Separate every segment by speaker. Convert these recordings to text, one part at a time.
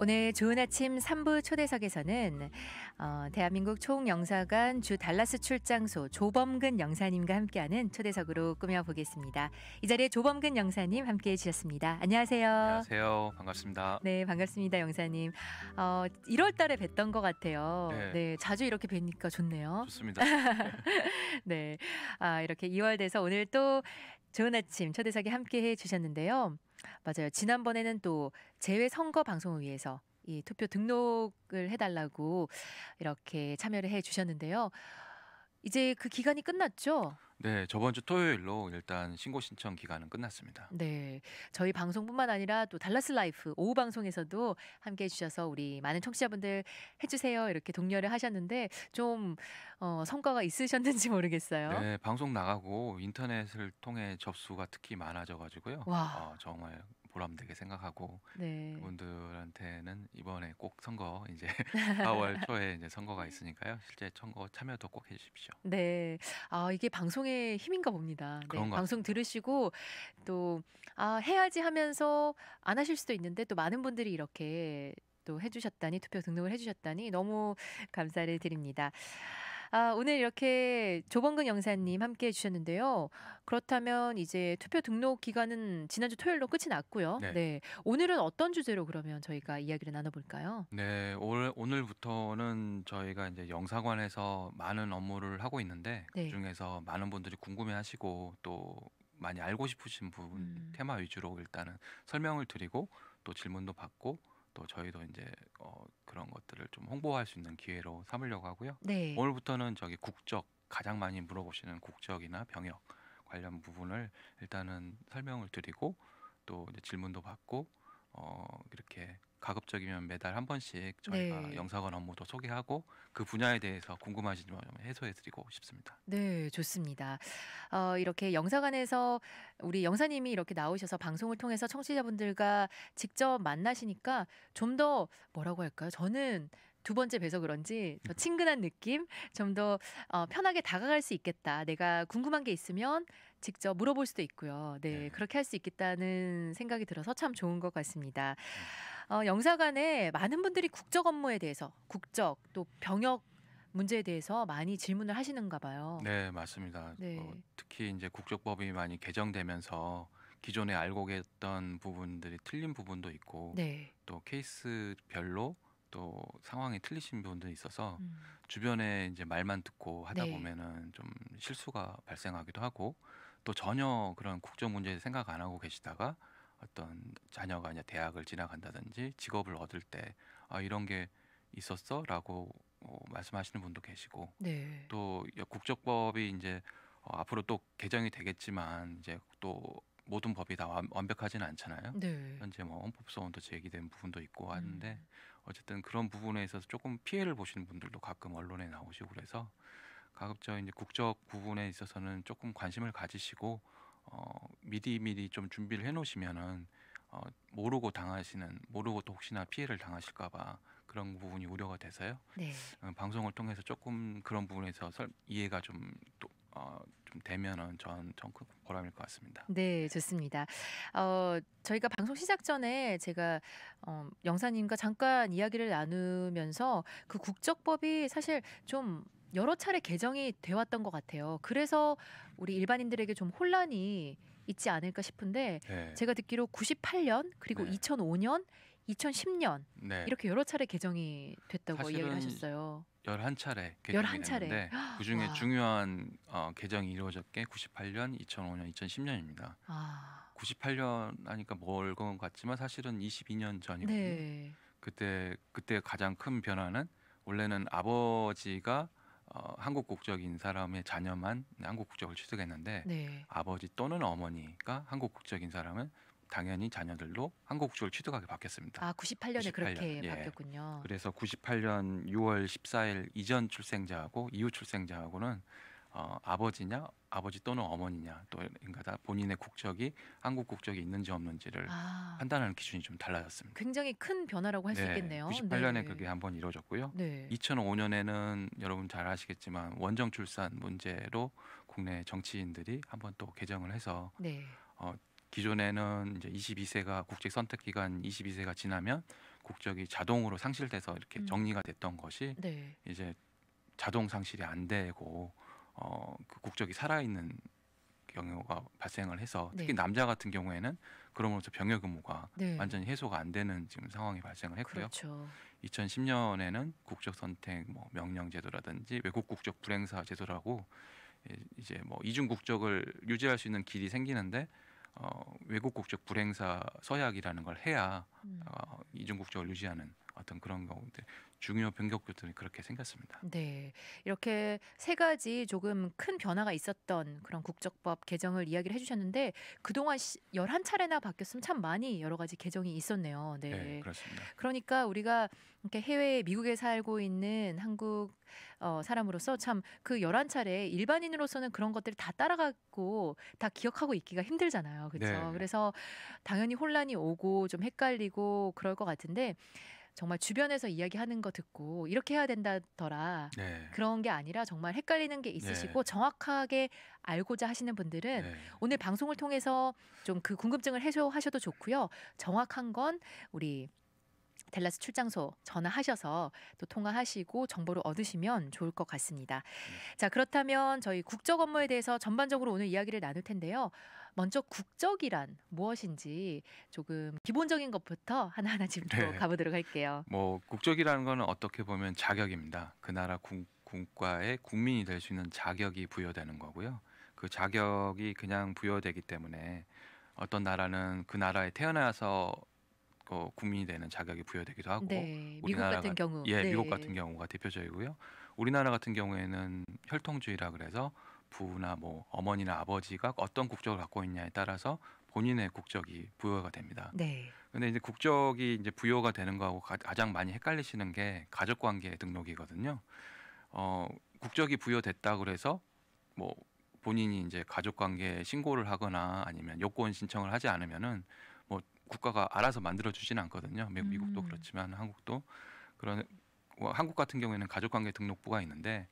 Speaker 1: 오늘 좋은 아침 3부 초대석에서는 어, 대한민국 총영사관 주 달라스 출장소 조범근 영사님과 함께하는 초대석으로 꾸며보겠습니다. 이 자리에 조범근 영사님 함께해 주셨습니다. 안녕하세요.
Speaker 2: 안녕하세요. 반갑습니다.
Speaker 1: 네, 반갑습니다, 영사님. 어, 1월달에 뵀던 것 같아요. 네. 네 자주 이렇게 뵙니까 좋네요. 좋습니다. 네, 아, 이렇게 2월 돼서 오늘 또 좋은 아침 초대석에 함께해 주셨는데요. 맞아요. 지난번에는 또 재외 선거 방송을 위해서 이 투표 등록을 해달라고 이렇게 참여를 해 주셨는데요. 이제 그 기간이 끝났죠?
Speaker 2: 네, 저번 주 토요일로 일단 신고 신청 기간은 끝났습니다.
Speaker 1: 네, 저희 방송뿐만 아니라 또 달라스 라이프 오후 방송에서도 함께 해주셔서 우리 많은 청취자분들 해주세요 이렇게 독려를 하셨는데 좀 어, 성과가 있으셨는지 모르겠어요. 네,
Speaker 2: 방송 나가고 인터넷을 통해 접수가 특히 많아져가지고요. 와, 어, 정말 보람되게 생각하고 네. 그분들한테는 이번에 꼭 선거 이제 4월 초에 이제 선거가 있으니까요. 실제 선거 참여도 꼭 해주십시오.
Speaker 1: 네, 아 이게 방송의 힘인가 봅니다. 네, 방송 들으시고 또 아, 해야지 하면서 안 하실 수도 있는데 또 많은 분들이 이렇게 또 해주셨다니 투표 등록을 해주셨다니 너무 감사를 드립니다. 아, 오늘 이렇게 조범근 영사님 함께 해주셨는데요. 그렇다면 이제 투표 등록 기간은 지난주 토요일로 끝이 났고요. 네. 네. 오늘은 어떤 주제로 그러면 저희가 이야기를 나눠볼까요?
Speaker 2: 네. 올, 오늘부터는 저희가 이제 영사관에서 많은 업무를 하고 있는데 네. 그 중에서 많은 분들이 궁금해하시고 또 많이 알고 싶으신 부분 음. 테마 위주로 일단은 설명을 드리고 또 질문도 받고 또 저희도 이제 어, 그런 것 홍보할 수 있는 기회로 삼으려고 하고요. 네. 오늘부터는 저기 국적 가장 많이 물어보시는 국적이나 병역 관련 부분을 일단은 설명을 드리고 또 질문도 받고 어 이렇게 가급적이면 매달 한 번씩 저희가 네. 영사관 업무도 소개하고 그 분야에 대해서 궁금하신 점 해소해드리고 싶습니다.
Speaker 1: 네, 좋습니다. 어, 이렇게 영사관에서 우리 영사님이 이렇게 나오셔서 방송을 통해서 청취자분들과 직접 만나시니까 좀 더 뭐라고 할까요? 저는 두 번째 뵈서 그런지 더 친근한 느낌, 좀더 어, 편하게 다가갈 수 있겠다. 내가 궁금한 게 있으면 직접 물어볼 수도 있고요. 네, 네. 그렇게 할 수 있겠다는 생각이 들어서 참 좋은 것 같습니다. 음. 어, 영사관에 많은 분들이 국적 업무에 대해서, 국적 또 병역 문제에 대해서 많이 질문을 하시는가 봐요.
Speaker 2: 네, 맞습니다. 네. 어, 특히 이제 국적법이 많이 개정되면서 기존에 알고 계던 부분들이 틀린 부분도 있고 네. 또 케이스별로 또 상황이 틀리신 분도 있어서 음. 주변에 이제 말만 듣고 하다 네. 보면은 좀 실수가 발생하기도 하고 또 전혀 그런 국정 문제 생각 안 하고 계시다가 어떤 자녀가 이제 대학을 지나간다든지 직업을 얻을 때 아 이런 게 있었어라고 어, 말씀하시는 분도 계시고 네. 또 국적법이 이제 어, 앞으로 또 개정이 되겠지만 이제 또 모든 법이 다 완, 완벽하지는 않잖아요. 네. 현재 뭐 헌법소원도 제기된 부분도 있고 하는데 음. 어쨌든 그런 부분에 있어서 조금 피해를 보시는 분들도 가끔 언론에 나오시고 그래서 가급적 이제 국적 부분에 있어서는 조금 관심을 가지시고 어, 미리 미리 좀 준비를 해놓으시면은 어, 모르고 당하시는 모르고 또 혹시나 피해를 당하실까봐 그런 부분이 우려가 돼서요. 네. 어, 방송을 통해서 조금 그런 부분에서 설, 이해가 좀 도, 어, 좀 되면은 전 정크 보람일 것 같습니다.
Speaker 1: 네, 좋습니다. 어, 저희가 방송 시작 전에 제가 어, 영사님과 잠깐 이야기를 나누면서 그 국적법이 사실 좀 여러 차례 개정이 되왔던 것 같아요. 그래서 우리 일반인들에게 좀 혼란이 있지 않을까 싶은데 네. 제가 듣기로 98년 그리고 네. 2005년 2010년 네. 이렇게 여러 차례 개정이 됐다고 이야기 하셨어요.
Speaker 2: 11차례 개정이 됐는데 그중에 중요한 어, 개정이 이루어졌게 98년, 2005년, 2010년입니다. 아. 98년 하니까 멀건 같지만 사실은 22년 전이거든요. 네. 그때 그때 가장 큰 변화는 원래는 아버지가 어, 한국 국적인 사람의 자녀만 한국 국적을 취득했는데 네. 아버지 또는 어머니가 한국 국적인 사람은 당연히 자녀들도 한국국적을 취득하게 바뀌었습니다.
Speaker 1: 아, 98년에 98년. 그렇게 예. 바뀌었군요.
Speaker 2: 그래서 98년 6월 14일 이전 출생자하고 이후 출생자하고는 어, 아버지냐 아버지 또는 어머니냐 또 인가다 본인의 국적이 한국 국적이 있는지 없는지를 아. 판단하는 기준이 좀 달라졌습니다.
Speaker 1: 굉장히 큰 변화라고 할수 네, 있겠네요. 98년에 네. 그게
Speaker 2: 한번 이루어졌고요. 네. 2005년에는 여러분 잘 아시겠지만 원정 출산 문제로 국내 정치인들이 한번 또 개정을 해서 네. 어, 기존에는 이제 22세가 국적 선택 기간 22세가 지나면 국적이 자동으로 상실돼서 이렇게 음. 정리가 됐던 것이 네. 이제 자동 상실이 안 되고 어, 그 국적이 살아있는 경우가 발생을 해서 네. 특히 네. 남자 같은 경우에는 그러므로서 병역 의무가 네. 완전히 해소가 안 되는 지금 상황이 발생을 했고요. 그렇죠. 2010년에는 국적 선택 뭐 명령 제도라든지 외국 국적 불행사 제도라고 이제 뭐 이중 국적을 유지할 수 있는 길이 생기는데 어, 외국 국적 불행사 서약이라는 걸 해야 음. 어, 이중 국적을 유지하는 어떤 그런 경우들 중요 변경 교통이 그렇게 생겼습니다.
Speaker 1: 네, 이렇게 세 가지 조금 큰 변화가 있었던 그런 국적법 개정을 이야기를 해주셨는데 그동안 11차례나 바뀌었으면 참 많이 여러 가지 개정이 있었네요. 네. 네, 그렇습니다. 그러니까 우리가 이렇게 해외 미국에 살고 있는 한국 어, 사람으로서 참 그 11차례 일반인으로서는 그런 것들을 다 따라가고 다 기억하고 있기가 힘들잖아요. 그렇죠? 네. 그래서 당연히 혼란이 오고 좀 헷갈리고 그럴 것 같은데 정말 주변에서 이야기하는 거 듣고 이렇게 해야 된다더라 네. 그런 게 아니라 정말 헷갈리는 게 있으시고 네. 정확하게 알고자 하시는 분들은 네. 오늘 방송을 통해서 좀 그 궁금증을 해소하셔도 좋고요 정확한 건 우리 델라스 출장소 전화하셔서 또 통화하시고 정보를 얻으시면 좋을 것 같습니다. 네. 자, 그렇다면 저희 국적 업무에 대해서 전반적으로 오늘 이야기를 나눌 텐데요. 먼저 국적이란 무엇인지 조금 기본적인 것부터 하나하나 짚고 네. 가보도록 할게요.
Speaker 2: 뭐 국적이라는 거는 어떻게 보면 자격입니다. 그 나라 국, 국가의 국민이 될 수 있는 자격이 부여되는 거고요. 그 자격이 그냥 부여되기 때문에 어떤 나라는 그 나라에 태어나서 어, 국민이 되는 자격이 부여되기도 하고 네, 우리나라 같은 경우 예 네. 미국 같은 경우가 대표적이고요 우리나라 같은 경우에는 혈통주의라 그래서 부나 뭐 어머니나 아버지가 어떤 국적을 갖고 있냐에 따라서 본인의 국적이 부여가 됩니다. 네. 근데 이제 국적이 이제 부여가 되는 거하고 가장 많이 헷갈리시는 게 가족 관계 등록이거든요. 어, 국적이 부여됐다 그래서 뭐 본인이 이제 가족 관계 신고를 하거나 아니면 요건 신청을 하지 않으면은 뭐 국가가 알아서 만들어 주지는 않거든요. 미국도 음. 그렇지만 한국도 그런 뭐 한국 같은 경우에는 가족 관계 등록부가 있는데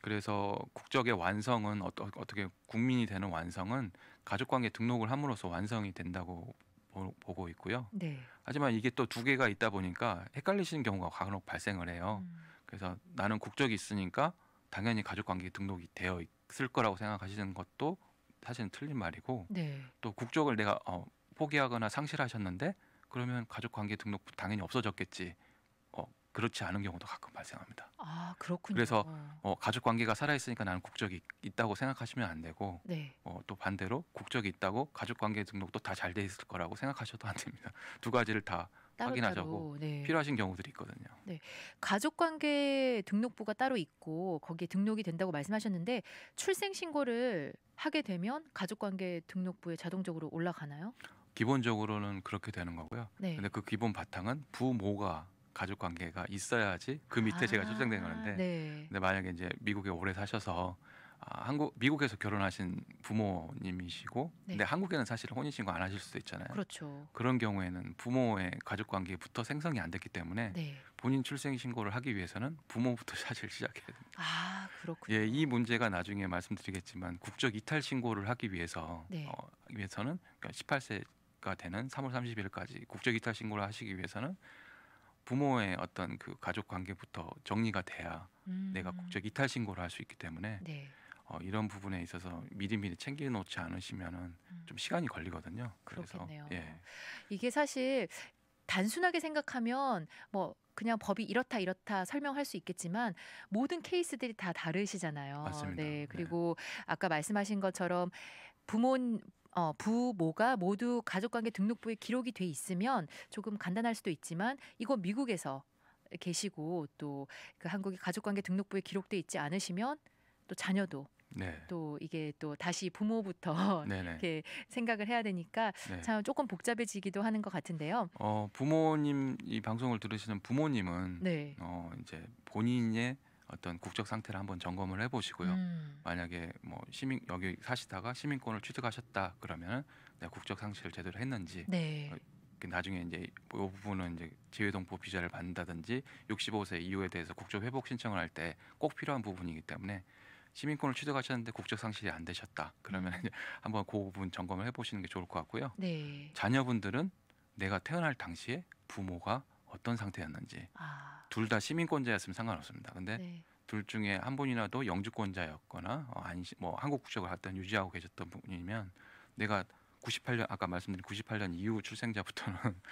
Speaker 2: 그래서 국적의 완성은 어떠, 어떻게 국민이 되는 완성은 가족관계 등록을 함으로써 완성이 된다고 보, 고 있고요. 네. 하지만 이게 또 두 개가 있다 보니까 헷갈리시는 경우가 간혹 발생을 해요. 음. 그래서 나는 국적이 있으니까 당연히 가족관계 등록이 되어 있을 거라고 생각하시는 것도 사실은 틀린 말이고 네. 또 국적을 내가 어, 포기하거나 상실하셨는데 그러면 가족관계 등록 당연히 없어졌겠지. 그렇지 않은 경우도 가끔 발생합니다. 아 그렇군요. 그래서 어, 가족 관계가 살아 있으니까 나는 국적이 있다고 생각하시면 안 되고 네. 어, 또 반대로 국적이 있다고 가족 관계 등록도 다 잘 돼 있을 거라고 생각하셔도 안 됩니다. 두 가지를 다 따로 확인하자고 따로, 네. 필요하신 경우들이 있거든요.
Speaker 1: 네. 가족관계 등록부가 따로 있고 거기에 등록이 된다고 말씀하셨는데 출생신고를 하게 되면 가족관계 등록부에 자동적으로 올라가나요?
Speaker 2: 기본적으로는 그렇게 되는 거고요. 네. 근데 그 기본 바탕은 부모가 가족 관계가 있어야지 그 밑에 아, 제가 초장된 거는데 네. 근데 만약에 이제 미국에 오래 사셔서 아, 한국 미국에서 결혼하신 부모님이시고 네. 근데 한국에는 사실 혼인 신고 안 하실 수도 있잖아요. 그렇죠. 그런 경우에는 부모의 가족 관계부터 생성이 안 됐기 때문에 네. 본인 출생 신고를 하기 위해서는 부모부터 사실 시작해야 됩니다. 아, 그렇군요. 예, 이 문제가 나중에 말씀드리겠지만 국적 이탈 신고를 하기 위해서 네. 어, 위해서는 그러니까 18세가 되는 3월 30일까지 국적 이탈 신고를 하시기 위해서는 부모의 어떤 그 가족 관계부터 정리가 돼야 음. 내가 국적 이탈 신고를 할 수 있기 때문에 네. 어, 이런 부분에 있어서 미리미리 챙겨놓지 않으시면은 음. 좀 시간이 걸리거든요. 그래서 그렇겠네요. 예.
Speaker 1: 이게 사실 단순하게 생각하면 뭐 그냥 법이 이렇다 이렇다 설명할 수 있겠지만 모든 케이스들이 다 다르시잖아요. 맞습니다. 네. 네. 그리고 네. 아까 말씀하신 것처럼 부모 어, 부모가 모두 가족관계 등록부에 기록이 돼 있으면 조금 간단할 수도 있지만 이건 미국에서 계시고 또 그 한국의 가족관계 등록부에 기록돼 있지 않으시면 또 자녀도 네. 또 이게 또 다시 부모부터 네네. 이렇게 생각을 해야 되니까 네. 참 조금 복잡해지기도 하는 것 같은데요.
Speaker 2: 어, 부모님 이 방송을 들으시는 부모님은 네. 어, 이제 본인의 어떤 국적 상태를 한번 점검을 해보시고요. 음. 만약에 뭐 시민 여기 사시다가 시민권을 취득하셨다 그러면 내가 네, 국적 상실을 제대로 했는지 네. 어, 그 나중에 이제 이 뭐 부분은 이제 재외동포 비자를 받는다든지 65세 이후에 대해서 국적 회복 신청을 할 때 꼭 필요한 부분이기 때문에 시민권을 취득하셨는데 국적 상실이 안 되셨다 그러면 음. 이제 한번 그 부분 점검을 해보시는 게 좋을 것 같고요. 네. 자녀분들은 내가 태어날 당시에 부모가 어떤 상태였는지 아. 둘다 시민권자였으면 상관없습니다. 근데 네. 둘 중에 한 분이라도 영주권자였거나 어, 안시, 뭐 한국 국적을 갖다 유지하고 계셨던 분이면 내가 98년 아까 말씀드린 98년 이후 출생자부터는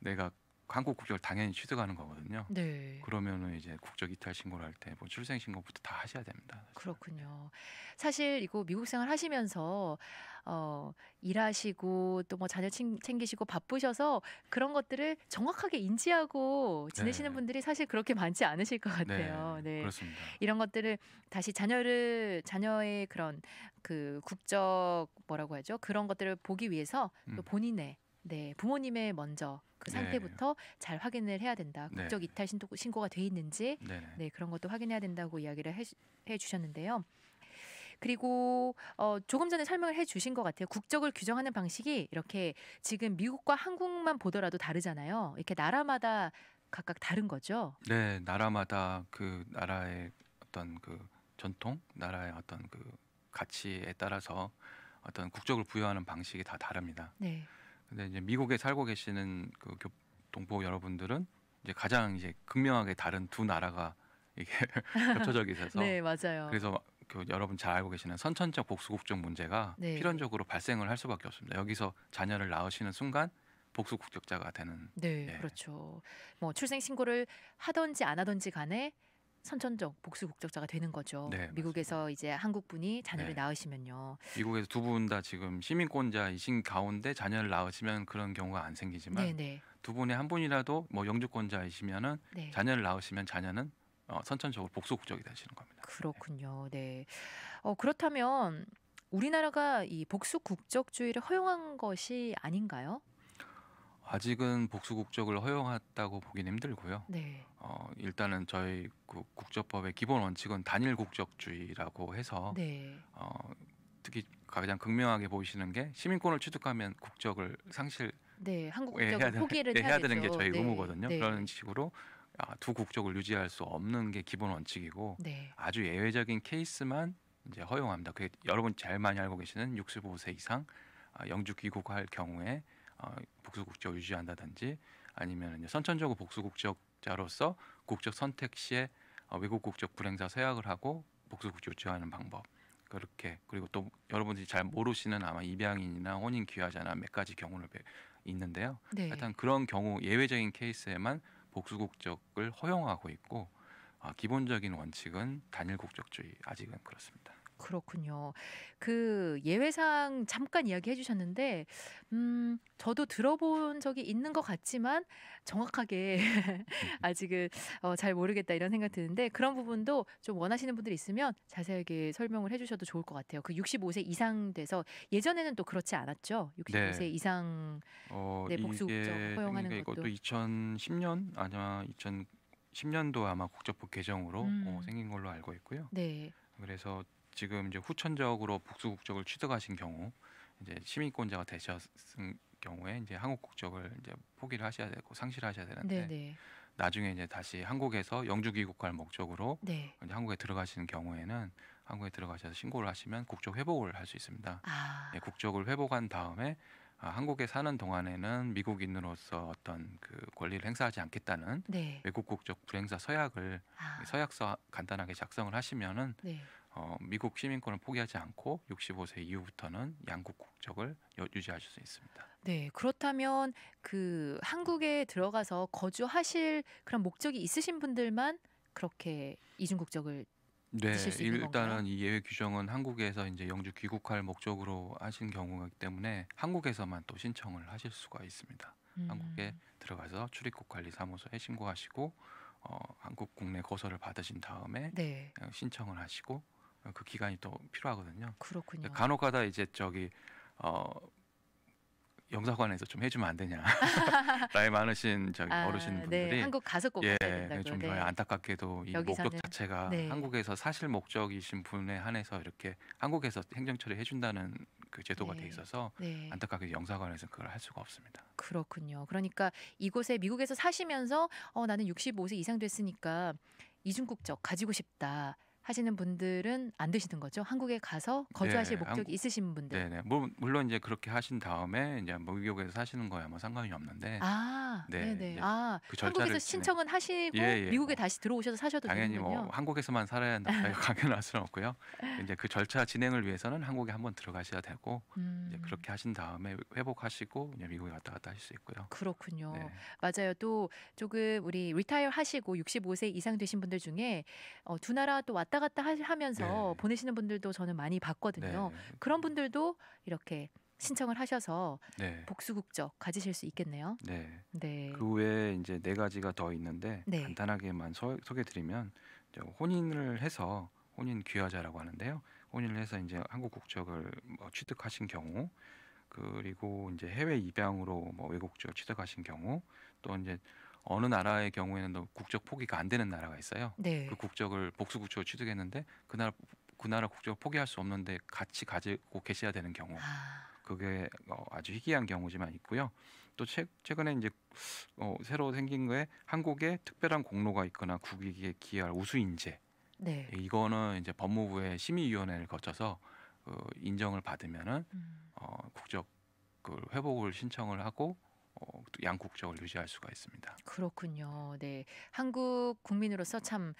Speaker 2: 내가 한국 국적을 당연히 취득하는 거거든요. 네. 그러면은 이제 국적 이탈 신고를 할 때 뭐 출생 신고부터 다 하셔야 됩니다.
Speaker 1: 사실. 그렇군요. 사실 이거 미국 생활 하시면서 어 일하시고 또 뭐 자녀 챙기시고 바쁘셔서 그런 것들을 정확하게 인지하고 지내시는 네. 분들이 사실 그렇게 많지 않으실 것 같아요. 네. 네. 그렇습니다. 이런 것들을 다시 자녀를 자녀의 그런 그 국적 뭐라고 하죠? 그런 것들을 보기 위해서 음. 또 본인의 네, 부모님의 먼저 그 네. 상태부터 네. 잘 확인을 해야 된다. 네. 국적 네. 이탈 신고, 신고가 돼 있는지 네, 네. 네, 그런 것도 확인해야 된다고 이야기를 해, 해 주셨는데요. 그리고 어, 조금 전에 설명을 해 주신 것 같아요. 국적을 규정하는 방식이 이렇게 지금 미국과 한국만 보더라도 다르잖아요. 이렇게 나라마다 각각 다른 거죠.
Speaker 2: 네, 나라마다 그 나라의 어떤 그 전통, 나라의 어떤 그 가치에 따라서 어떤 국적을 부여하는 방식이 다 다릅니다. 네. 근데 이제 미국에 살고 계시는 그 동포 여러분들은 이제 가장 이제 극명하게 다른 두 나라가 이게 겹쳐져 있어서 네 맞아요. 그래서 그 여러분 잘 알고 계시는 선천적 복수국적 문제가 네. 필연적으로 발생을 할 수밖에 없습니다. 여기서 자녀를 낳으시는 순간 복수국적자가 되는.
Speaker 1: 네, 예. 그렇죠. 뭐 출생 신고를 하던지 안 하던지 간에 선천적 복수 국적자가 되는 거죠. 네, 미국에서 이제 한국분이 자녀를 네. 낳으시면요.
Speaker 2: 미국에서 두 분 다 지금 시민권자이신 가운데 자녀를 낳으시면 그런 경우가 안 생기지만 네, 네. 두 분의 한 분이라도 뭐 영주권자이시면은 네. 자녀를 낳으시면 자녀는 어, 선천적으로 복수 국적이 되시는 겁니다.
Speaker 1: 그렇군요. 네. 어, 그렇다면 우리나라가 이 복수 국적주의를 허용한 것이 아닌가요?
Speaker 2: 아직은 복수 국적을 허용했다고 보기는 힘들고요. 네. 어, 일단은 저희 그 국적법의 기본 원칙은 단일 국적주의라고 해서 네. 어, 특히 가장 극명하게 보이시는 게 시민권을 취득하면 국적을 상실
Speaker 1: 네, 한국 예, 국적을 해야, 포기를 해야, 예, 해야 되는 게 저희 네. 의무거든요. 네. 그런
Speaker 2: 식으로 아, 두 국적을 유지할 수 없는 게 기본 원칙이고 네. 아주 예외적인 케이스만 이제 허용합니다. 그게 여러분 제일 많이 알고 계시는 65세 이상 아, 영주 귀국할 경우에 어, 복수국적 유지한다든지 아니면 이제 선천적으로 복수국적자로서 국적 선택 시에 어, 외국 국적 불행사 서약을 하고 복수국적 유지하는 방법 그렇게 그리고 또 여러분들이 잘 모르시는 아마 입양인이나 혼인 귀화자나 몇 가지 경우를 있는데요. 네. 하여튼 그런 경우 예외적인 케이스에만 복수국적을 허용하고 있고 어, 기본적인 원칙은 단일 국적주의 아직은 그렇습니다.
Speaker 1: 그렇군요. 그 예외상 잠깐 이야기해 주셨는데, 음, 저도 들어본 적이 있는 것 같지만 정확하게 아직은 어, 잘 모르겠다 이런 생각 드는데 그런 부분도 좀 원하시는 분들이 있으면 자세하게 설명을 해주셔도 좋을 것 같아요. 그 65세 이상 돼서 예전에는 또 그렇지 않았죠. 65세 네. 이상
Speaker 2: 어, 네, 복수국적 허용하는 것도. 이것도 2010년 아니야 2010년도 아마 국적법 개정으로 어, 음. 어, 생긴 걸로 알고 있고요. 네. 그래서 지금 이제 후천적으로 복수 국적을 취득하신 경우 이제 시민권자가 되셨은 경우에 이제 한국 국적을 이제 포기를 하셔야 되고 상실하셔야 되는데 네네. 나중에 이제 다시 한국에서 영주 귀국할 목적으로 네. 이제 한국에 들어가시는 경우에는 한국에 들어가셔서 신고를 하시면 국적 회복을 할 수 있습니다. 아. 예, 국적을 회복한 다음에 아, 한국에 사는 동안에는 미국인으로서 어떤 그 권리를 행사하지 않겠다는 네. 외국 국적 불행사 서약을 아. 서약서 간단하게 작성을 하시면은 네. 어, 미국 시민권을 포기하지 않고 65세 이후부터는 양국 국적을 유지하실 수 있습니다.
Speaker 1: 네, 그렇다면 그 한국에 들어가서 거주하실 그런 목적이 있으신 분들만 그렇게 이중 국적을 네, 일단은
Speaker 2: 이 예외 규정은 한국에서 이제 영주 귀국할 목적으로 하신 경우이기 때문에 한국에서만 또 신청을 하실 수가 있습니다. 음. 한국에 들어가서 출입국 관리 사무소에 신고하시고 어, 한국 국내 거소를 받으신 다음에 네. 신청을 하시고 그 기간이 또 필요하거든요. 그렇군요. 간혹가다 이제 저기 어 영사관에서 좀 해주면 안 되냐
Speaker 1: 나이
Speaker 2: 많으신 저기 아, 어르신분들이 네, 한국 가서 꼭 예, 된다고요. 네. 네. 안타깝게도 이 목적 사는, 자체가 네. 한국에서 사실 목적이신 분에 한해서 이렇게 한국에서 행정 처리 해준다는 그 제도가 네. 돼 있어서 네. 안타깝게 영사관에서 그걸 할 수가 없습니다.
Speaker 1: 그렇군요. 그러니까 이곳에 미국에서 사시면서 어, 나는 65세 이상 됐으니까 이중국적 가지고 싶다. 하시는 분들은 안 드시는 거죠? 한국에 가서 거주하실 네, 목적이 한국, 있으신 분들.
Speaker 2: 네네. 네. 뭐 물론 이제 그렇게 하신 다음에 이제 목욕에서 사시는 거야 뭐 상관이 없는데.
Speaker 1: 아, 네, 네네. 네. 아, 그 한국에서 신청은 하시고 예, 예. 미국에 다시 들어오셔서 사셔도 당연히 뭐 되는군요. 뭐
Speaker 2: 한국에서만 살아야 한다고 강연할 수는 없고요. 이제 그 절차 진행을 위해서는 한국에 한번 들어가셔야 되고 음. 이제 그렇게 하신 다음에 회복하시고 이제 미국에 왔다 갔다 하실 수 있고요.
Speaker 1: 그렇군요. 네. 맞아요. 또 조금 우리 리타이어 하시고 65세 이상 되신 분들 중에 어, 두 나라 또 왔다 왔다 갔다 하면서 네. 보내시는 분들도 저는 많이 봤거든요. 네. 그런 분들도 이렇게 신청을 하셔서 네. 복수국적 가지실 수 있겠네요. 네. 네. 그
Speaker 2: 외에 이제 네 가지가 더 있는데 네. 간단하게만 소, 개드리면 혼인을 해서 혼인 귀화자라고 하는데요. 혼인을 해서 이제 한국 국적을 뭐 취득하신 경우 그리고 이제 해외 입양으로 뭐 외국적 취득하신 경우 또 이제 어느 나라의 경우에는 국적 포기가 안 되는 나라가 있어요. 네. 그 국적을 복수 국적을 취득했는데 그 나라 그 나라 국적을 포기할 수 없는데 같이 가지고 계셔야 되는 경우. 아. 그게 어, 아주 희귀한 경우지만 있고요. 또 최, 근에 이제 어, 새로 생긴 거에 한국에 특별한 공로가 있거나 국익에 기여할 우수인재. 네. 이거는 이제 법무부의 심의위원회를 거쳐서 그 인정을 받으면은 음. 어, 국적 그 회복을 신청을 하고 어, 양국적을 유지할 수가 있습니다.
Speaker 1: 그렇군요. 네, 한국 국민으로서 참.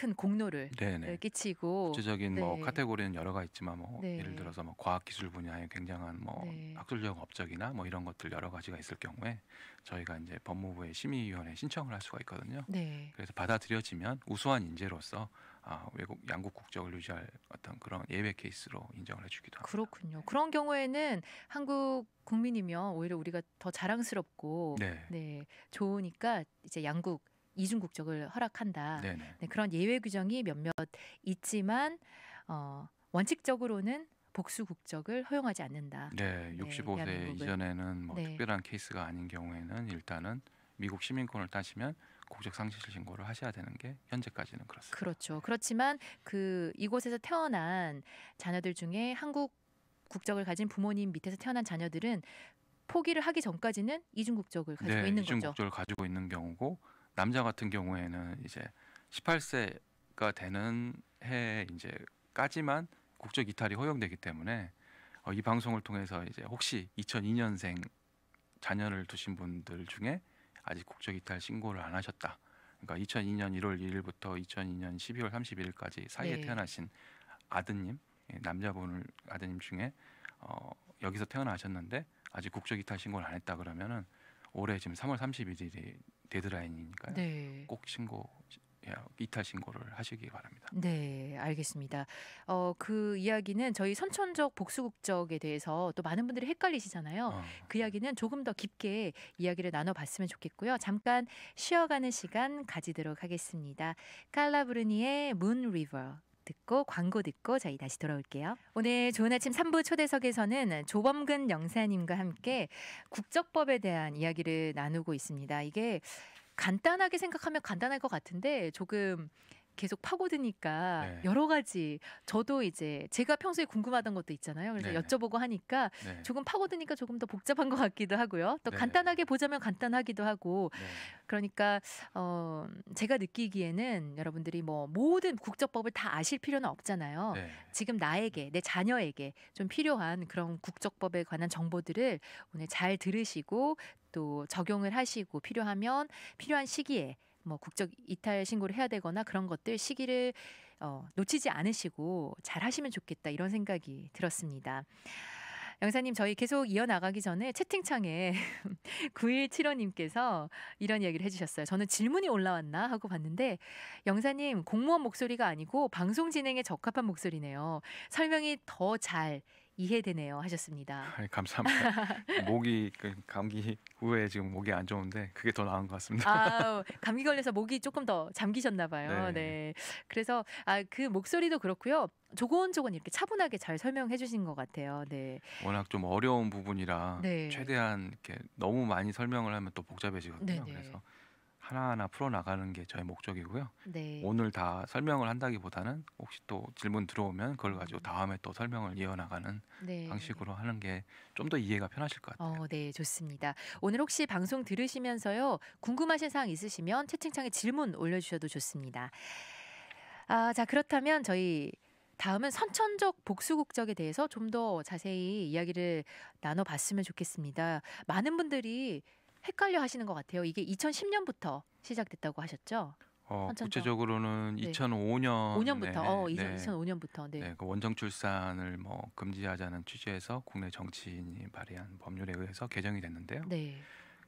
Speaker 1: 큰 공로를 네네. 끼치고 구체적인 뭐 네. 뭐
Speaker 2: 카테고리는 여러 가 있지만 뭐 네. 예를 들어서 뭐 과학기술 분야에 굉장한 뭐 네. 학술적 업적이나 뭐 이런 것들 여러 가지가 있을 경우에 저희가 이제 법무부의 심의위원회 신청을 할 수가 있거든요. 네. 그래서 받아들여지면 우수한 인재로서 아, 외국 양국 국적을 유지할 어떤 그런 예외 케이스로 인정을 해주기도 합니다.
Speaker 1: 그렇군요. 그런 경우에는 한국 국민이면 오히려 우리가 더 자랑스럽고 네, 네 좋으니까 이제 양국 이중 국적을 허락한다. 네네. 네, 그런 예외 규정이 몇몇 있지만 어, 원칙적으로는 복수 국적을 허용하지 않는다.
Speaker 2: 네, 65세 네, 이전에는 뭐 네. 특별한 케이스가 아닌 경우에는 일단은 미국 시민권을 따시면 국적 상실 신고를 하셔야 되는 게 현재까지는 그렇습니다.
Speaker 1: 그렇죠. 그렇지만 그 이곳에서 태어난 자녀들 중에 한국 국적을 가진 부모님 밑에서 태어난 자녀들은 포기를 하기 전까지는 이중 국적을 가지고 네, 있는 이중 거죠. 이중 국적을
Speaker 2: 가지고 있는 경우고 남자 같은 경우에는 이제 18세가 되는 해에 이제까지만 국적 이탈이 허용되기 때문에 어, 이 방송을 통해서 이제 혹시 2002년생 자녀를 두신 분들 중에 아직 국적 이탈 신고를 안 하셨다. 그러니까 2002년 1월 1일부터 2002년 12월 31일까지 사이에 네. 태어나신 아드님 예, 남자분을 아드님 중에 어, 여기서 태어나셨는데 아직 국적 이탈 신고를 안 했다 그러면은 올해 지금 3월 31일이 데드라인이니까요. 네. 꼭 신고 예, 이탈 신고를 하시기 바랍니다.
Speaker 1: 네, 알겠습니다. 어, 그 이야기는 저희 선천적 복수국적에 대해서 또 많은 분들이 헷갈리시잖아요. 어. 그 이야기는 조금 더 깊게 이야기를 나눠봤으면 좋겠고요. 잠깐 쉬어가는 시간 가지도록 하겠습니다. 칼라브르니의 문 리버 듣고 광고 듣고 저희 다시 돌아올게요. 오늘 좋은 아침 3부 초대석에서는 조범근 영사님과 함께 국적법에 대한 이야기를 나누고 있습니다. 이게 간단하게 생각하면 간단할 것 같은데 조금 계속 파고드니까 네. 여러 가지 저도 이제 제가 평소에 궁금하던 것도 있잖아요. 그래서 네. 여쭤보고 하니까 네. 조금 파고드니까 조금 더 복잡한 것 같기도 하고요. 또 네. 간단하게 보자면 간단하기도 하고 네. 그러니까 어 제가 느끼기에는 여러분들이 뭐 모든 국적법을 다 아실 필요는 없잖아요. 네. 지금 나에게 내 자녀에게 좀 필요한 그런 국적법에 관한 정보들을 오늘 잘 들으시고 또 적용을 하시고 필요하면 필요한 시기에 뭐 국적 이탈 신고를 해야 되거나 그런 것들 시기를 어, 놓치지 않으시고 잘 하시면 좋겠다 이런 생각이 들었습니다. 영사님, 저희 계속 이어나가기 전에 채팅창에 9175님께서 이런 이야기를 해주셨어요. 저는 질문이 올라왔나 하고 봤는데, 영사님, 공무원 목소리가 아니고 방송 진행에 적합한 목소리네요. 설명이 더잘 이해되네요 하셨습니다.
Speaker 2: 아니, 감사합니다. 목이 그 감기 후에 지금 목이 안 좋은데 그게 더 나은 것 같습니다. 아,
Speaker 1: 감기 걸려서 목이 조금 더 잠기셨나 봐요. 네. 네. 그래서 아, 그 목소리도 그렇고요. 조곤조곤 이렇게 차분하게 잘 설명해 주신 것 같아요. 네.
Speaker 2: 워낙 좀 어려운 부분이라 네. 최대한 이렇게 너무 많이 설명을 하면 또 복잡해지거든요. 네네. 네. 그래서 하나하나 풀어나가는 게 저의 목적이고요. 네. 오늘 다 설명을 한다기보다는 혹시 또 질문 들어오면 그걸 가지고 음. 다음에 또 설명을 이어나가는 네. 방식으로 하는 게 좀 더 이해가 편하실 것
Speaker 1: 같아요. 어, 네, 좋습니다. 오늘 혹시 방송 들으시면서요. 궁금하신 사항 있으시면 채팅창에 질문 올려주셔도 좋습니다. 아, 자, 그렇다면 저희 다음은 선천적 복수국적에 대해서 좀 더 자세히 이야기를 나눠봤으면 좋겠습니다. 많은 분들이 헷갈려 하시는 것 같아요. 이게 2010년부터 시작됐다고 하셨죠?
Speaker 2: 어, 구체적으로는 네. 2005년 5년부터 어, 네, 어, 2 네.
Speaker 1: 2005년부터 네. 네그
Speaker 2: 원정 출산을 뭐 금지하자는 취지에서 국내 정치인이 발의한 법률에 의해서 개정이 됐는데요. 네.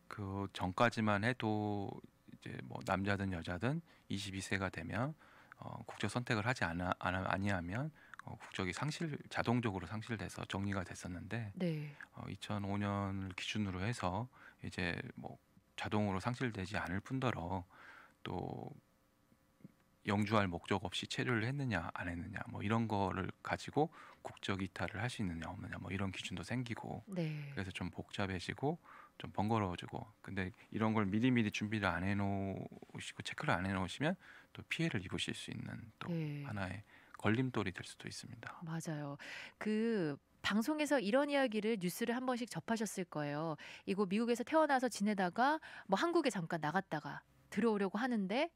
Speaker 2: 그 전까지만 해도 이제 뭐 남자든 여자든 22세가 되면 어, 국적 선택을 하지 않아, 아니하면 어, 국적이 상실 자동적으로 상실돼서 정리가 됐었는데 네. 어, 2005년을 기준으로 해서 이제 뭐 자동으로 상실되지 않을 뿐더러 또 영주할 목적 없이 체류를 했느냐 안 했느냐 뭐 이런 거를 가지고 국적 이탈을 할 수 있느냐 없느냐 뭐 이런 기준도 생기고 네. 그래서 좀 복잡해지고 좀 번거로워지고 근데 이런 걸 미리미리 준비를 안 해놓으시고 체크를 안 해놓으시면 또 피해를 입으실 수 있는 또 네. 하나의 걸림돌이 될 수도 있습니다.
Speaker 1: 맞아요. 그 방송에서 이런 이야기를 뉴스를 한 번씩 접하셨을 거예요. 이거 미국에서 태어나서 지내다가 뭐 한국에 잠깐 나갔다가 들어오려고 하는데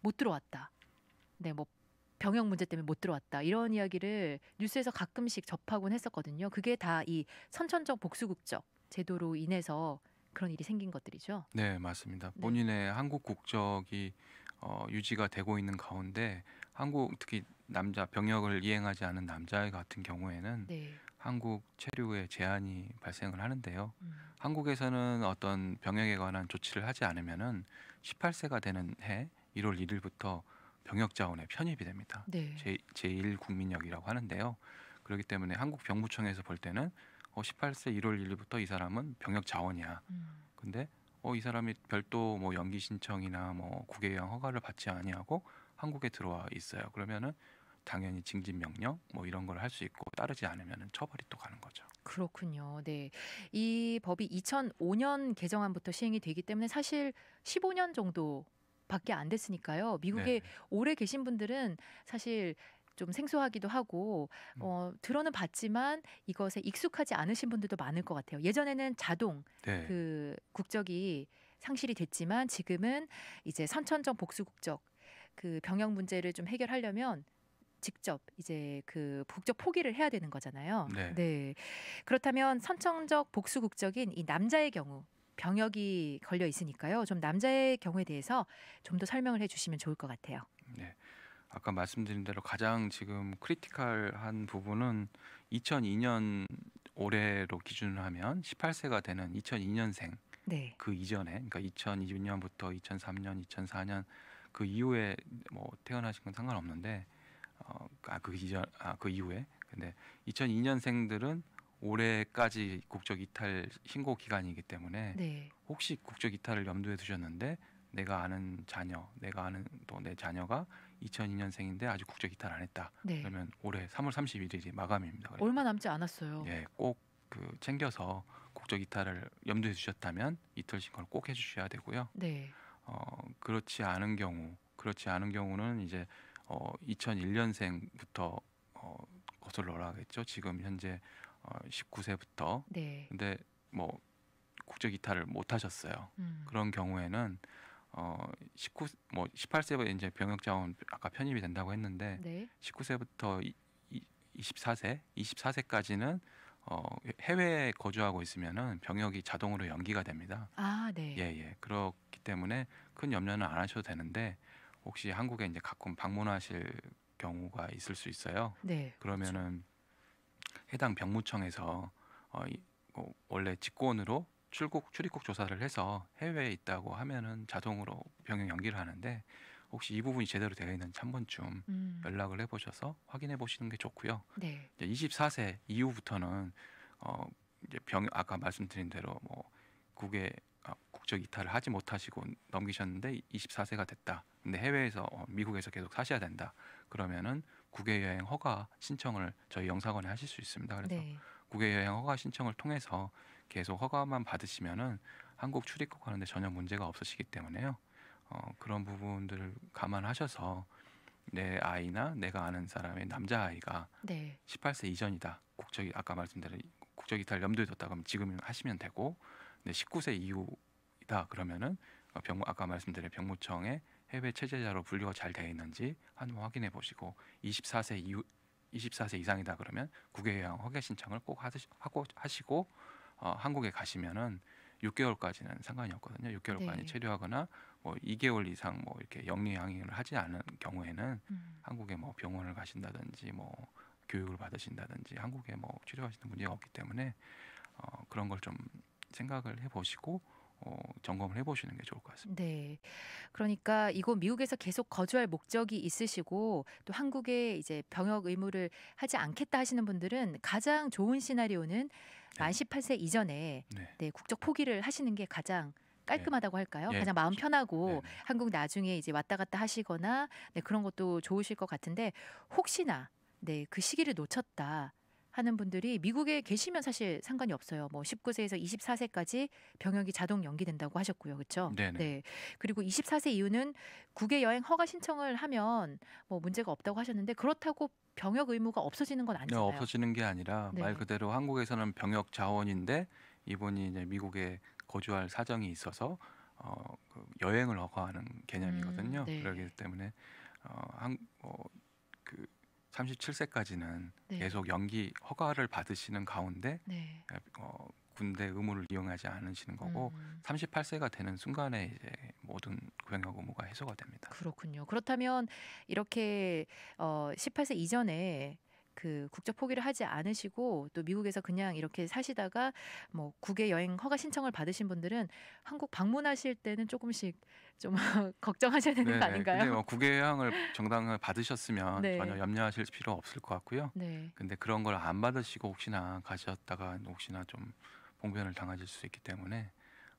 Speaker 1: 못 들어왔다. 네, 뭐 병역 문제 때문에 못 들어왔다. 이런 이야기를 뉴스에서 가끔씩 접하곤 했었거든요. 그게 다 이 선천적 복수국적 제도로 인해서 그런 일이 생긴 것들이죠.
Speaker 2: 네, 맞습니다. 네. 본인의 한국 국적이 어, 유지가 되고 있는 가운데 한국 특히 남자 병역을 이행하지 않은 남자 같은 경우에는 네. 한국 체류에 제한이 발생을 하는데요. 음. 한국에서는 어떤 병역에 관한 조치를 하지 않으면은 18세가 되는 해 1월 1일부터 병역 자원에 편입이 됩니다. 네. 제, 제1 국민역이라고 하는데요. 그렇기 때문에 한국 병무청에서 볼 때는 어 18세 1월 1일부터 이 사람은 병역 자원이야. 음. 근데 어이 사람이 별도 뭐 연기 신청이나 뭐 국외여행 허가를 받지 아니하고 한국에 들어와 있어요. 그러면은 당연히 징집 명령 뭐 이런 걸 할 수 있고 따르지 않으면 처벌이 또 가는 거죠.
Speaker 1: 그렇군요. 네. 이 법이 2005년 개정안부터 시행이 되기 때문에 사실 15년 정도 밖에 안 됐으니까요. 미국에 네. 오래 계신 분들은 사실 좀 생소하기도 하고 음. 어, 들어는 봤지만 이것에 익숙하지 않으신 분들도 많을 것 같아요. 예전에는 자동 네. 그 국적이 상실이 됐지만 지금은 이제 선천적 복수 국적 그 병역 문제를 좀 해결하려면 직접 이제 그 국적 포기를 해야 되는 거잖아요. 네. 네. 그렇다면 선천적 복수 국적인 이 남자의 경우 병역이 걸려 있으니까요. 좀 남자의 경우에 대해서 좀 더 설명을 해주시면 좋을 것 같아요.
Speaker 2: 네. 아까 말씀드린 대로 가장 지금 크리티컬한 부분은 2002년 올해로 기준을 하면 18세가 되는 2002년생 네. 그 이전에 그러니까 2020년부터 2003년, 2004년 그 이후에 뭐 태어나신 건 상관없는데 어, 아그 이전 아그 이후에 근데 2002년생들은 올해까지 국적 이탈 신고 기간이기 때문에 네. 혹시 국적 이탈을 염두에 두셨는데 내가 아는 자녀, 내가 아는 또 내 자녀가 2002년생인데 아직 국적 이탈 안 했다. 네. 그러면 올해 3월 31일이 마감입니다. 그래 얼마
Speaker 1: 남지 않았어요. 예,
Speaker 2: 꼭그 챙겨서 국적 이탈을 염두에 두셨다면 이탈 신고를 꼭 해주셔야 되고요. 네. 어 그렇지 않은 경우, 그렇지 않은 경우는 이제 어, 2001년생부터 어, 거슬러 올라가겠죠. 지금 현재 어, 19세부터. 네. 근데 뭐 국제 기타를 못 하셨어요. 음. 그런 경우에는 어 19, 뭐 18세부터 이제 병역 자원 아까 편입이 된다고 했는데 네. 19세부터 이, 이, 24세, 24세까지는 어 해외에 거주하고 있으면은 병역이 자동으로 연기가 됩니다.
Speaker 1: 아, 네. 예,
Speaker 2: 예. 그렇기 때문에 큰 염려는 안 하셔도 되는데 혹시 한국에 이제 가끔 방문하실 경우가 있을 수 있어요. 네. 그러면은 그렇죠. 해당 병무청에서 어, 이, 어, 원래 직권으로 출국 출입국 조사를 해서 해외에 있다고 하면은 자동으로 병역 연기를 하는데 혹시 이 부분이 제대로 되어 있는지 한 번쯤 음. 연락을 해보셔서 확인해 보시는 게 좋고요. 네. 이제 24세 이후부터는 어 이제 병 아까 말씀드린 대로 뭐 국외 아, 국적 이탈을 하지 못하시고 넘기셨는데 24세가 됐다. 근데 해외에서 어, 미국에서 계속 사셔야 된다. 그러면은 국외 여행 허가 신청을 저희 영사관에 하실 수 있습니다. 그래서 네. 국외 여행 허가 신청을 통해서 계속 허가만 받으시면은 한국 출입국 하는데 전혀 문제가 없으시기 때문에요. 어, 그런 부분들을 감안하셔서 내 아이나 내가 아는 사람의 남자 아이가 네. 18세 이전이다. 국적이 아까 말씀드린 국적 이탈 염두에 뒀다 그러면 지금 하시면 되고 19세 이후이다 그러면은 어, 병 아까 말씀드린 병무청에 해외 체제자로 분류가 잘 되어 있는지 한번 확인해 보시고 24세 이후 24세 이상이다 그러면 국외여행 허가 신청을 꼭 하시, 하고 하시고 어, 한국에 가시면은 6개월까지는 상관이 없거든요. 6개월까지 네. 체류하거나 뭐 2개월 이상 뭐 이렇게 영리 항의를 하지 않은 경우에는 음. 한국에 뭐 병원을 가신다든지 뭐 교육을 받으신다든지 한국에 뭐 치료하시는 문제가 없기 때문에 어, 그런 걸좀 생각을 해보시고 어, 점검을 해보시는 게 좋을 것
Speaker 1: 같습니다. 네. 그러니까 이곳 미국에서 계속 거주할 목적이 있으시고 또 한국에 이제 병역 의무를 하지 않겠다 하시는 분들은 가장 좋은 시나리오는 네. 만 18세 이전에 네. 네, 국적 포기를 하시는 게 가장 깔끔하다고 네. 할까요? 예, 가장 마음 그렇죠. 편하고 예. 한국 나중에 이제 왔다 갔다 하시거나 네, 그런 것도 좋으실 것 같은데 혹시나 네, 그 시기를 놓쳤다. 하는 분들이 미국에 계시면 사실 상관이 없어요. 뭐 19세에서 24세까지 병역이 자동 연기된다고 하셨고요. 그렇죠? 네 그리고 24세 이후는 국외 여행 허가 신청을 하면 뭐 문제가 없다고 하셨는데 그렇다고 병역 의무가 없어지는 건 네, 아니잖아요. 없어지는
Speaker 2: 게 아니라 네. 말 그대로 한국에서는 병역 자원인데 이분이 이제 미국에 거주할 사정이 있어서 어, 그 여행을 허가하는 개념이거든요. 음, 네. 그렇기 때문에 어, 한, 어, 37세까지는 네. 계속 연기 허가를 받으시는 가운데 네. 어, 군대 의무를 이용하지 않으시는 거고 음. 38세가 되는 순간에 이제 모든 구형하고 무가 해소가 됩니다.
Speaker 1: 그렇군요. 그렇다면 이렇게 어, 18세 이전에 그 국적 포기를 하지 않으시고 또 미국에서 그냥 이렇게 사시다가 뭐 국외 여행 허가 신청을 받으신 분들은 한국 방문하실 때는 조금씩 좀 걱정하셔야 되는 네, 거 아닌가요? 근데 뭐
Speaker 2: 국외 여행을 정당을 받으셨으면 네. 전혀 염려하실 필요 없을 것 같고요. 네. 근데 그런 걸 안 받으시고 혹시나 가셨다가 혹시나 좀 봉변을 당하실 수 있기 때문에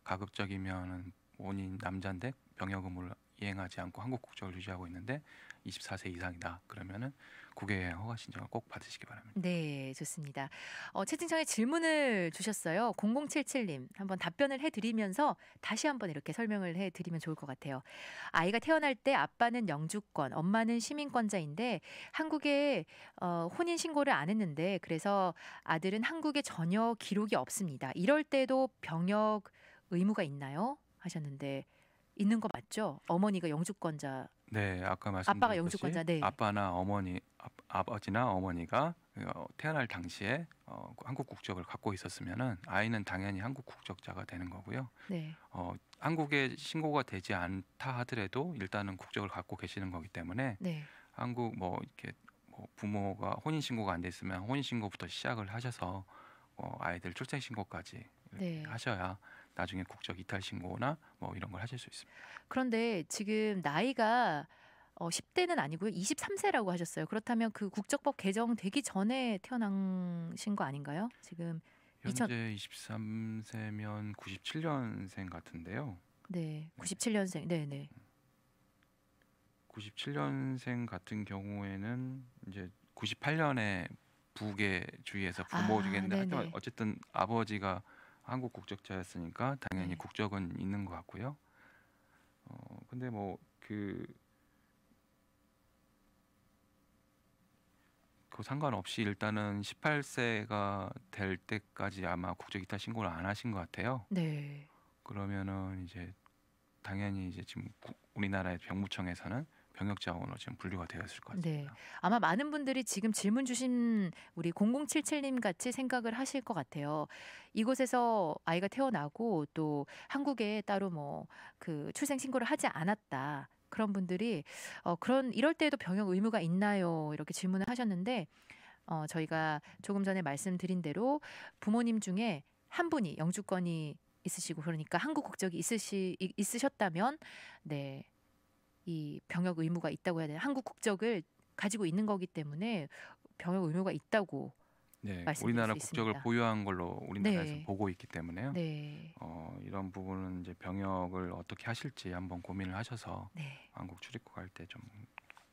Speaker 2: 가급적이면은 본인 남자인데 병역 의무를 이행하지 않고 한국 국적을 유지하고 있는데 24세 이상이다. 그러면은 국외 허가 신청을 꼭 받으시기 바랍니다.
Speaker 1: 네, 좋습니다. 어, 채팅창에 질문을 주셨어요. 0077님 한번 답변을 해드리면서 다시 한번 이렇게 설명을 해드리면 좋을 것 같아요. 아이가 태어날 때 아빠는 영주권, 엄마는 시민권자인데 한국에 어, 혼인 신고를 안 했는데 그래서 아들은 한국에 전혀 기록이 없습니다. 이럴 때도 병역 의무가 있나요? 하셨는데 있는 거 맞죠? 어머니가 영주권자.
Speaker 2: 네, 아까 말씀 아빠가 영주권자. 네. 아빠나 어머니, 아, 버지나 어머니가 어, 태어날 당시에 어, 그 한국 국적을 갖고 있었으면은 아이는 당연히 한국 국적자가 되는 거고요. 네. 어, 한국에 신고가 되지 않다 하더라도 일단은 국적을 갖고 계시는 거기 때문에 네. 한국 뭐 이렇게 뭐 부모가 혼인 신고가 안 됐으면 혼인 신고부터 시작을 하셔서 어, 아이들 출생 신고까지 네. 하셔야 나중에 국적 이탈 신고나 뭐 이런 걸 하실 수 있습니다.
Speaker 1: 그런데 지금 나이가 어, 10대는 아니고요. 23세라고 하셨어요. 그렇다면 그 국적법 개정되기 전에 태어나신 거 아닌가요? 지금
Speaker 2: 현재 2 0 23세면 97년생 같은데요.
Speaker 1: 네. 97년생. 네, 네.
Speaker 2: 97년생 같은 경우에는 이제 98년에 부계 주위에서 부모 아, 주겠는데 네, 네. 어쨌든 아버지가 한국 국적자였으니까 당연히 네. 국적은 있는 것 같고요. 어, 근데 뭐그 그 상관없이 일단은 18세가 될 때까지 아마 국적 이탈 신고를 안 하신 것 같아요. 네. 그러면은 이제 당연히 이제 지금 우리나라의 병무청에서는 병역 자원으로 지금 분류가 되었을 것
Speaker 1: 네. 같습니다. 네. 아마 많은 분들이 지금 질문 주신 우리 0077님 같이 생각을 하실 것 같아요. 이곳에서 아이가 태어나고 또 한국에 따로 뭐 그 출생 신고를 하지 않았다. 그런 분들이 어 그런 이럴 때에도 병역 의무가 있나요? 이렇게 질문을 하셨는데 어 저희가 조금 전에 말씀드린 대로 부모님 중에 한 분이 영주권이 있으시고 그러니까 한국 국적이 있으시 있으셨다면 네이 병역 의무가 있다고 해야 되나 한국 국적을 가지고 있는 거기 때문에 병역 의무가 있다고
Speaker 2: 네, 우리나라 국적을 보유한 걸로 우리나라에서 네. 보고 있기 때문에요. 네. 어, 이런 부분은 이제 병역을 어떻게 하실지 한번 고민을 하셔서 네. 한국 출입국 할때 좀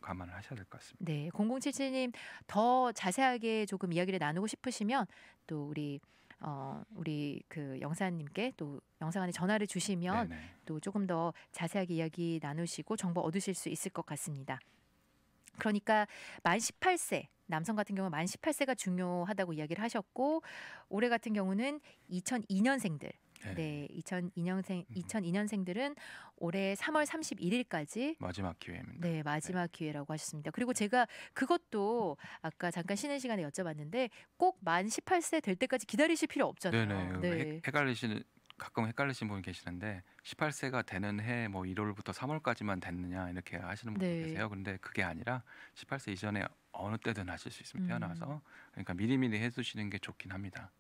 Speaker 2: 감안을 하셔야 될 것 같습니다.
Speaker 1: 네, 0077님 더 자세하게 조금 이야기를 나누고 싶으시면 또 우리 어, 우리 그 영사님께 또 영사관에 전화를 주시면 네네. 또 조금 더 자세하게 이야기 나누시고 정보 얻으실 수 있을 것 같습니다. 그러니까 만 18세 남성 같은 경우 는만 18세가 중요하다고 이야기를 하셨고 올해 같은 경우는 2002년생들 네. 네, 2002년생 2002년생들은 음. 올해 3월 31일까지
Speaker 2: 마지막 기회입니다.
Speaker 1: 네, 네. 마지막 네. 기회라고 하셨습니다. 그리고 제가 그것도 아까 잠깐 쉬는 시간에 여쭤봤는데 꼭 만 18세 될 때까지 기다리실 필요 없잖아요. 네네. 네. 네. 네.
Speaker 2: 헷갈리시는 가끔 헷갈리시는 분 계시는데 18세가 되는 해 뭐 1월부터 3월까지만 됐느냐 이렇게 하시는 분도 네. 계세요. 근데 그게 아니라 18세 이전에 어느 때든 하실 수 있으면 음. 태어나서 그러니까 미리미리 해두시는 게 좋긴 합니다.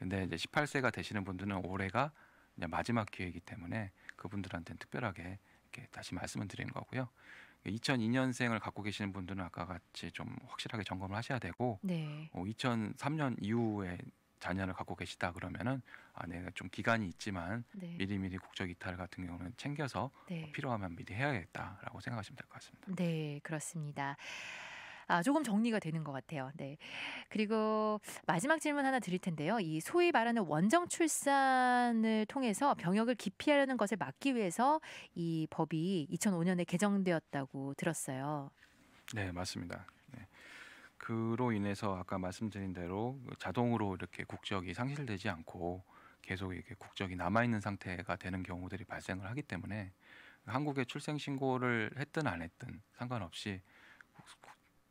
Speaker 2: 근데 이제 18세가 되시는 분들은 올해가 이제 마지막 기회이기 때문에 그분들한테는 특별하게 이렇게 다시 말씀을 드리는 거고요. 2002년생을 갖고 계시는 분들은 아까 같이 좀 확실하게 점검을 하셔야 되고 네. 어, 2003년 이후에 자녀를 갖고 계시다 그러면은 아 내가 좀 기간이 있지만 네. 미리미리 국적 이탈 같은 경우는 챙겨서 네. 필요하면 미리 해야겠다라고 생각하시면 될 것 같습니다.
Speaker 1: 네, 그렇습니다. 아, 조금 정리가 되는 것 같아요. 네. 그리고 마지막 질문 하나 드릴 텐데요. 이 소위 말하는 원정 출산을 통해서 병역을 기피하려는 것을 막기 위해서 이 법이 2005년에 개정되었다고 들었어요.
Speaker 2: 네, 맞습니다. 네. 그로 인해서 아까 말씀드린 대로 자동으로 이렇게 국적이 상실되지 않고 계속 이렇게 국적이 남아 있는 상태가 되는 경우들이 발생을 하기 때문에 한국에 출생 신고를 했든 안 했든 상관없이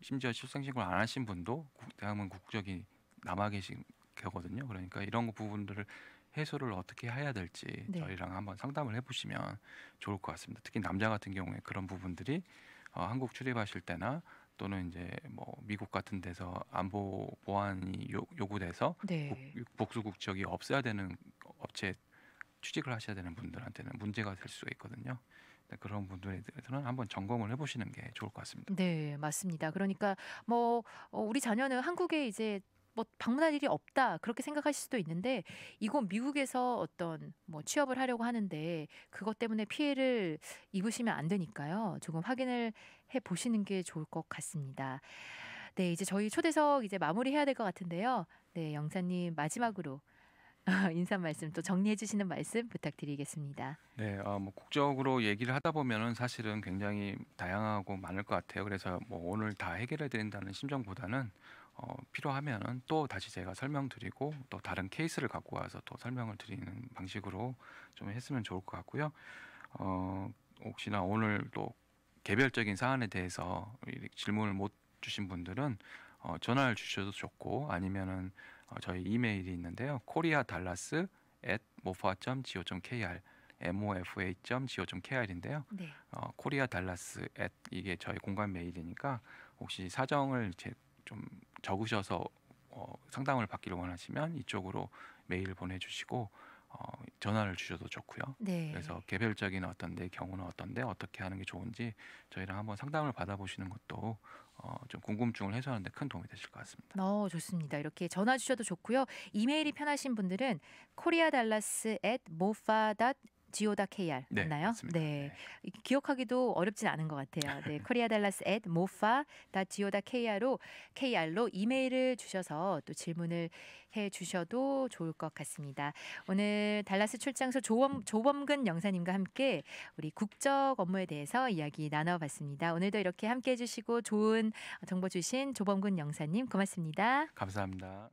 Speaker 2: 심지어 출생신고를 안 하신 분도 대한민국 국적이 남아 계신 거거든요. 그러니까 이런 부분들을 해소를 어떻게 해야 될지 네. 저희랑 한번 상담을 해보시면 좋을 것 같습니다. 특히 남자 같은 경우에 그런 부분들이 어, 한국 출입하실 때나 또는 이제 뭐 미국 같은 데서 안보 보안이 요, 요구돼서 네. 국, 복수 국적이 없어야 되는 업체 취직을 하셔야 되는 분들한테는 문제가 될 수가 있거든요. 네, 그런 분들에 대서는 한번 점검을 해보시는 게 좋을 것 같습니다.
Speaker 1: 네, 맞습니다. 그러니까 뭐 어, 우리 자녀는 한국에 이제 뭐 방문할 일이 없다 그렇게 생각하실 수도 있는데 이곳 미국에서 어떤 뭐 취업을 하려고 하는데 그것 때문에 피해를 입으시면 안 되니까요 조금 확인을 해 보시는 게 좋을 것 같습니다. 네 이제 저희 초대석 이제 마무리해야 될 것 같은데요. 네 영사님 마지막으로 인사 말씀 또 정리해 주시는 말씀 부탁드리겠습니다.
Speaker 2: 네, 어, 뭐 국적으로 얘기를 하다 보면은 사실은 굉장히 다양하고 많을 것 같아요. 그래서 뭐 오늘 다 해결해 드린다는 심정보다는 어, 필요하면은 또 다시 제가 설명드리고 또 다른 케이스를 갖고 와서 또 설명을 드리는 방식으로 좀 했으면 좋을 것 같고요. 어, 혹시나 오늘 또 개별적인 사안에 대해서 질문을 못 주신 분들은 어, 전화를 주셔도 좋고 아니면은 어, 저희 이메일이 있는데요. 코리아 달라스 at mofa.go.kr mofa.go.kr인데요. 네. 어, 코리아 달라스 at 이게 저희 공간 메일이니까 혹시 사정을 제, 좀 적으셔서 어, 상담을 받기를 원하시면 이쪽으로 메일 보내주시고 어, 전화를 주셔도 좋고요. 네. 그래서 개별적인 어떤 내 경우는 어떤데 어떻게 하는 게 좋은지 저희랑 한번 상담을 받아보시는 것도 어, 좀 궁금증을 해소하는 데 큰 도움이 되실 것 같습니다.
Speaker 1: 어, 좋습니다. 이렇게 전화 주셔도 좋고요. 이메일이 편하신 분들은 koreadallas@mofa.com 지오다 KR 네, 맞나요? 맞 네. 네. 기억하기도 어렵진 않은 것 같아요. 네. 코리아 달라스 앳 모파 다 지오다 KR로 KR로 이메일을 주셔서 또 질문을 해 주셔도 좋을 것 같습니다. 오늘 달라스 출장소 조범, 조범근 영사님과 함께 우리 국적 업무에 대해서 이야기 나눠봤습니다. 오늘도 이렇게 함께 해주시고 좋은 정보 주신 조범근 영사님
Speaker 2: 고맙습니다. 감사합니다.